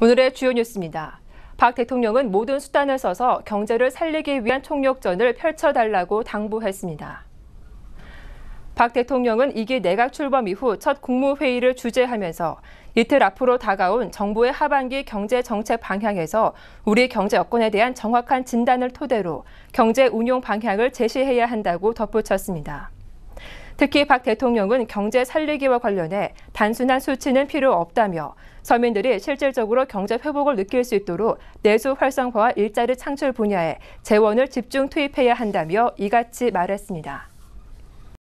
오늘의 주요 뉴스입니다. 박 대통령은 모든 수단을 써서 경제를 살리기 위한 총력전을 펼쳐달라고 당부했습니다. 박 대통령은 이기 내각 출범 이후 첫 국무회의를 주재하면서 이틀 앞으로 다가온 정부의 하반기 경제 정책 방향에서 우리 경제 여건에 대한 정확한 진단을 토대로 경제 운용 방향을 제시해야 한다고 덧붙였습니다. 특히 박 대통령은 경제 살리기와 관련해 단순한 수치는 필요 없다며 서민들이 실질적으로 경제 회복을 느낄 수 있도록 내수 활성화와 일자리 창출 분야에 재원을 집중 투입해야 한다며 이같이 말했습니다.